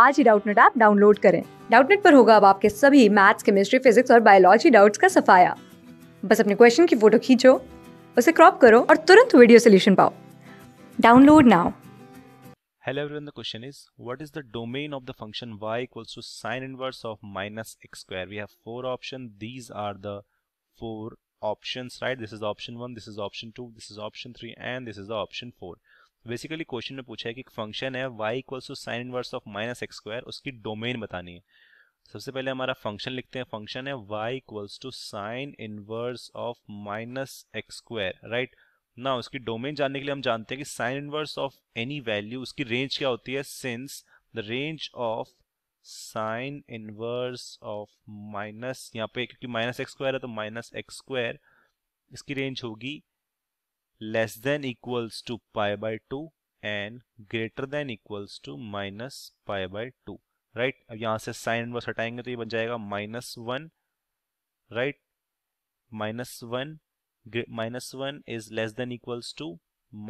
आज ही Doubtnut app download करें डाउटनेट पर होगा अब आपके सभी मैथ्स केमिस्ट्री फिजिक्स और बायोलॉजी डाउट्स का सफाया बस अपने क्वेश्चन की फोटो खींचो उसे क्रॉप करो और तुरंत वीडियो सोल्यूशन पाओ download now Hello everyone, the question is, what is the domain of the function y equals to sine inverse of minus x square? We have four options. These are the four options, right? This is option 1, this is option 2, this is option 3 and this is the option 4. Basically question में पूछा है कि एक function है Y equals to sine inverse of minus X square उसकी domain बतानी है सबसे पहले हमारा फंक्शन लिखते हैं फंक्शन है Y equals to sine inverse of minus X square right ना उसकी डोमेन जानने के लिए हम जानते हैं कि sine inverse of any value उसकी रेंज क्या होती है since the range of sine inverse of minus यहाँ पे क्योंकि माइनस एक्स स्क्वायर है तो माइनस एक्स स्क्वायर इसकी रेंज होगी less than equals to pi by two and greater than equals to minus pi by two right अब यहाँ से साइन इनवर्स हटाएंगे तो ये बन जाएगा minus one right minus one minus one is less than equals to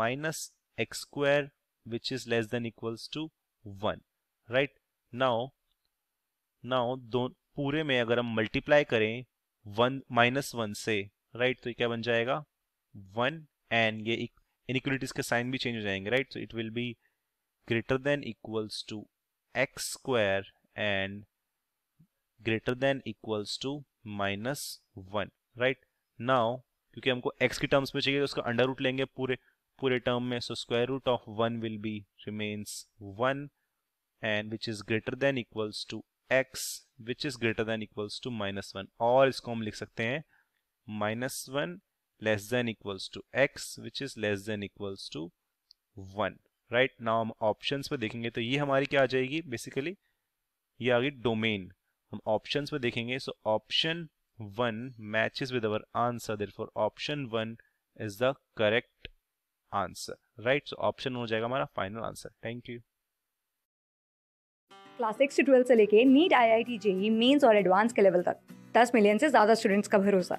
minus X square which is less than equals to one right now now दो पूरे में अगर हम मल्टीप्लाई करें वन माइनस वन से राइट right, तो क्या बन जाएगा वन एंड ये इनिक्वलिटीज के साइन भी चेंज हो जाएंगे राइट so it will be greater than equals to X square and greater than equals to minus one right now क्योंकि हमको x की टर्म्स में चाहिए तो उसका अंडर रूट लेंगे पूरे पूरे टर्म में so square root of one will be remains one and which is greater than equals to x which is greater than equals to minus one और इसको हम लिख सकते हैं minus one less than equals to x which is less than equals to 1 right now हम options पे देखेंगे तो ये हमारी क्या आ जाएगी basically ये आ गई हम options पे देखेंगे so option 1 matches with our answer therefore option 1 is the correct correct answer right so option हो जाएगा हमारा final answer thank you class six से ट्वेल्थ से लेके NEET I I T JEE mains और एडवांस के लेवल तक दस मिलियन से ज्यादा स्टूडेंट्स का भरोसा